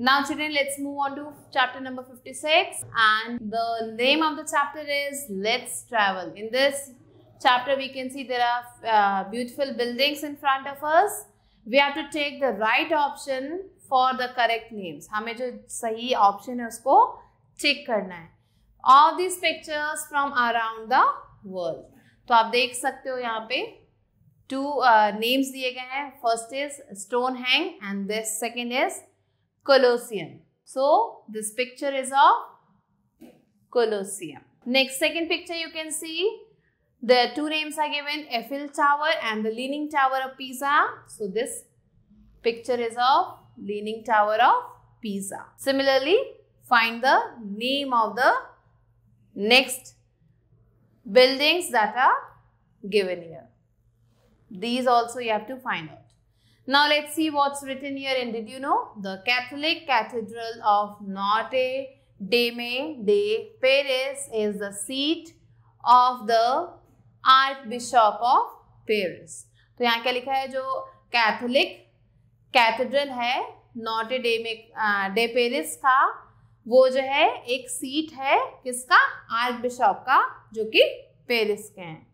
Now, children, let's move on to chapter number 56, and the name of the chapter is Let's Travel. In this chapter, we can see there are uh, beautiful buildings in front of us. We have to take the right option for the correct names. हमें जो सही option है उसको check करना है. All these pictures from around the world. तो आप देख सकते हो यहाँ पे two uh, names दिए गए हैं. First is Stonehenge and this second is Colosseum. So this picture is of Colosseum. Next second picture you can see the two names are given Eiffel Tower and the Leaning Tower of Pisa. So this picture is of Leaning Tower of Pisa. Similarly find the name of the next buildings that are given here. These also you have to find out. Now let's see what's written here and did you know the Catholic Cathedral of Notre Dame de Paris is the seat of the Archbishop of Paris. तो यहाँ क्या लिखा है जो Catholic cathedral है Notre Dame में de Paris का वो जो है एक सीट है किसका आर्क बिशॉप का जो कि पेरिस के हैं